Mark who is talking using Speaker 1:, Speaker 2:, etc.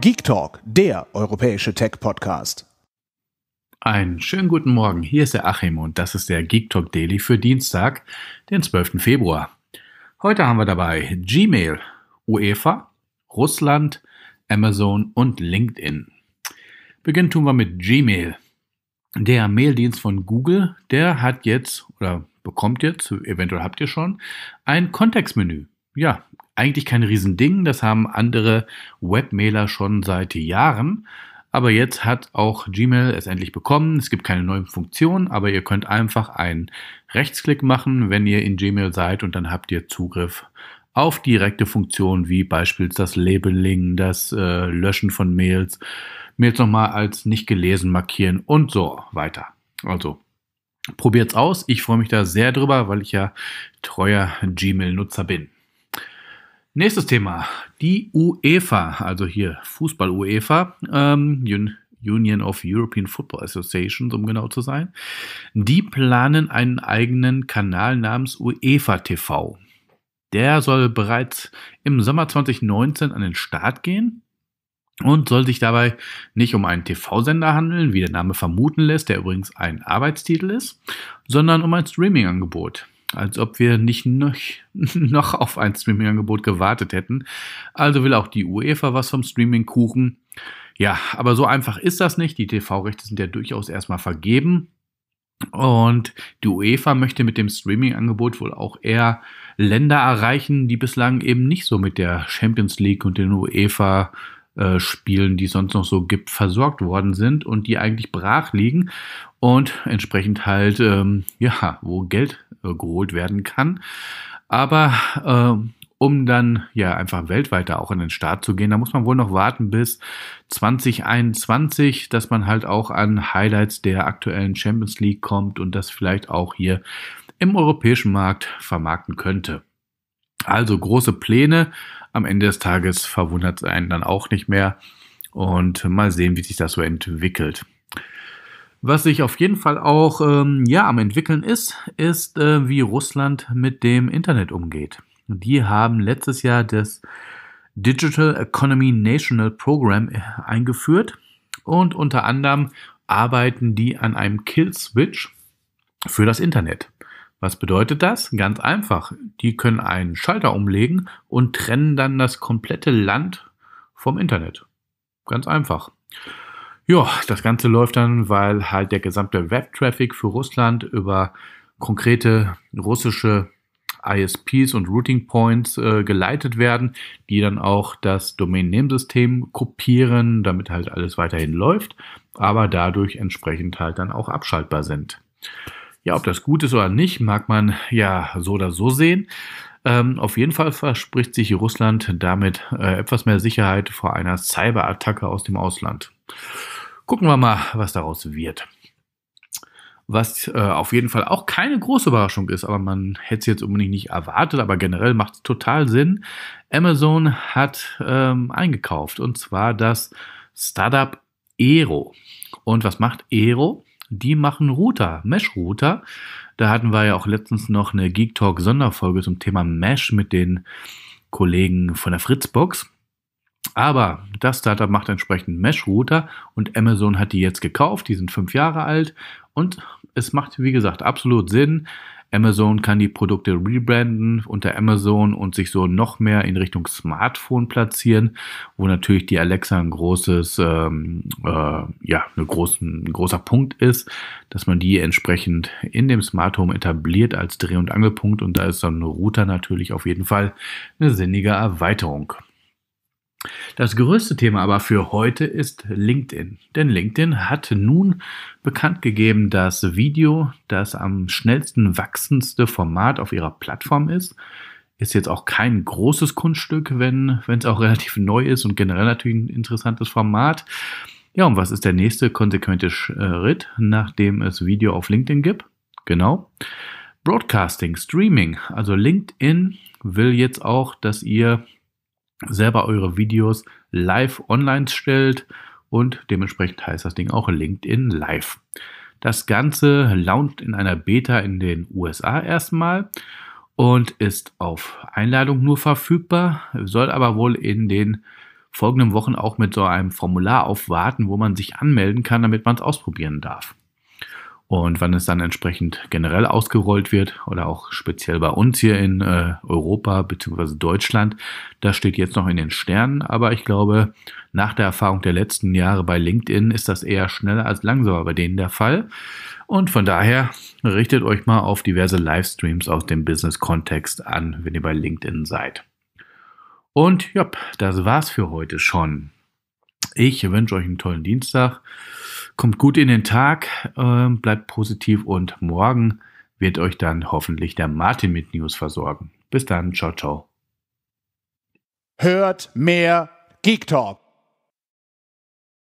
Speaker 1: Geek Talk, der europäische Tech-Podcast. Einen schönen guten Morgen, hier ist der Achim und das ist der Geek Talk Daily für Dienstag, den 12. Februar. Heute haben wir dabei Gmail, UEFA, Russland, Amazon und LinkedIn. Beginnen tun wir mit Gmail. Der Maildienst von Google, der hat jetzt oder bekommt jetzt, eventuell habt ihr schon, ein Kontextmenü. Ja, eigentlich kein Riesending, das haben andere Webmailer schon seit Jahren. Aber jetzt hat auch Gmail es endlich bekommen. Es gibt keine neuen Funktionen, aber ihr könnt einfach einen Rechtsklick machen, wenn ihr in Gmail seid und dann habt ihr Zugriff auf direkte Funktionen wie beispielsweise das Labeling, das äh, Löschen von Mails, Mails nochmal als nicht gelesen markieren und so weiter. Also probiert's aus. Ich freue mich da sehr drüber, weil ich ja treuer Gmail-Nutzer bin. Nächstes Thema, die UEFA, also hier Fußball UEFA, ähm, Union of European Football Associations, um genau zu sein, die planen einen eigenen Kanal namens UEFA TV. Der soll bereits im Sommer 2019 an den Start gehen und soll sich dabei nicht um einen TV-Sender handeln, wie der Name vermuten lässt, der übrigens ein Arbeitstitel ist, sondern um ein Streaming-Angebot als ob wir nicht noch, noch auf ein Streaming-Angebot gewartet hätten. Also will auch die UEFA was vom Streaming-Kuchen. Ja, aber so einfach ist das nicht. Die TV-Rechte sind ja durchaus erstmal vergeben. Und die UEFA möchte mit dem Streaming-Angebot wohl auch eher Länder erreichen, die bislang eben nicht so mit der Champions League und den UEFA äh, Spielen, die es sonst noch so gibt, versorgt worden sind und die eigentlich brach liegen und entsprechend halt, ähm, ja, wo Geld äh, geholt werden kann. Aber äh, um dann ja einfach weltweit da auch in den Start zu gehen. Da muss man wohl noch warten bis 2021, dass man halt auch an Highlights der aktuellen Champions League kommt und das vielleicht auch hier im europäischen Markt vermarkten könnte. Also große Pläne. Am Ende des Tages verwundert es einen dann auch nicht mehr. Und mal sehen, wie sich das so entwickelt. Was sich auf jeden Fall auch ähm, ja, am entwickeln ist, ist, äh, wie Russland mit dem Internet umgeht. Die haben letztes Jahr das Digital Economy National Program äh, eingeführt und unter anderem arbeiten die an einem Kill-Switch für das Internet. Was bedeutet das? Ganz einfach. Die können einen Schalter umlegen und trennen dann das komplette Land vom Internet. Ganz einfach. Ja, das Ganze läuft dann, weil halt der gesamte Web-Traffic für Russland über konkrete russische ISPs und Routing Points äh, geleitet werden, die dann auch das Domain-Name-System kopieren, damit halt alles weiterhin läuft, aber dadurch entsprechend halt dann auch abschaltbar sind. Ja, ob das gut ist oder nicht, mag man ja so oder so sehen. Ähm, auf jeden Fall verspricht sich Russland damit äh, etwas mehr Sicherheit vor einer Cyberattacke aus dem Ausland. Gucken wir mal, was daraus wird. Was äh, auf jeden Fall auch keine große Überraschung ist, aber man hätte es jetzt unbedingt nicht erwartet, aber generell macht es total Sinn. Amazon hat ähm, eingekauft und zwar das Startup Aero. Und was macht Aero? Die machen Router, Mesh-Router. Da hatten wir ja auch letztens noch eine Geek Talk Sonderfolge zum Thema Mesh mit den Kollegen von der Fritzbox. Aber das Startup macht entsprechend Mesh-Router und Amazon hat die jetzt gekauft. Die sind fünf Jahre alt und es macht, wie gesagt, absolut Sinn. Amazon kann die Produkte rebranden unter Amazon und sich so noch mehr in Richtung Smartphone platzieren, wo natürlich die Alexa ein großes, ähm, äh, ja, eine großen, ein großer Punkt ist, dass man die entsprechend in dem Smart Home etabliert als Dreh- und Angelpunkt und da ist dann ein Router natürlich auf jeden Fall eine sinnige Erweiterung. Das größte Thema aber für heute ist LinkedIn. Denn LinkedIn hat nun bekannt gegeben, dass Video das am schnellsten wachsendste Format auf ihrer Plattform ist. Ist jetzt auch kein großes Kunststück, wenn es auch relativ neu ist und generell natürlich ein interessantes Format. Ja, und was ist der nächste konsequente Schritt, äh, nachdem es Video auf LinkedIn gibt? Genau. Broadcasting, Streaming. Also LinkedIn will jetzt auch, dass ihr selber eure Videos live online stellt und dementsprechend heißt das Ding auch LinkedIn Live. Das Ganze launcht in einer Beta in den USA erstmal und ist auf Einladung nur verfügbar, soll aber wohl in den folgenden Wochen auch mit so einem Formular aufwarten, wo man sich anmelden kann, damit man es ausprobieren darf. Und wann es dann entsprechend generell ausgerollt wird oder auch speziell bei uns hier in äh, Europa bzw. Deutschland, das steht jetzt noch in den Sternen. Aber ich glaube, nach der Erfahrung der letzten Jahre bei LinkedIn ist das eher schneller als langsamer bei denen der Fall. Und von daher richtet euch mal auf diverse Livestreams aus dem Business-Kontext an, wenn ihr bei LinkedIn seid. Und ja, das war's für heute schon. Ich wünsche euch einen tollen Dienstag. Kommt gut in den Tag, äh, bleibt positiv und morgen wird euch dann hoffentlich der Martin mit News versorgen. Bis dann, ciao, ciao. Hört mehr Geek Talk.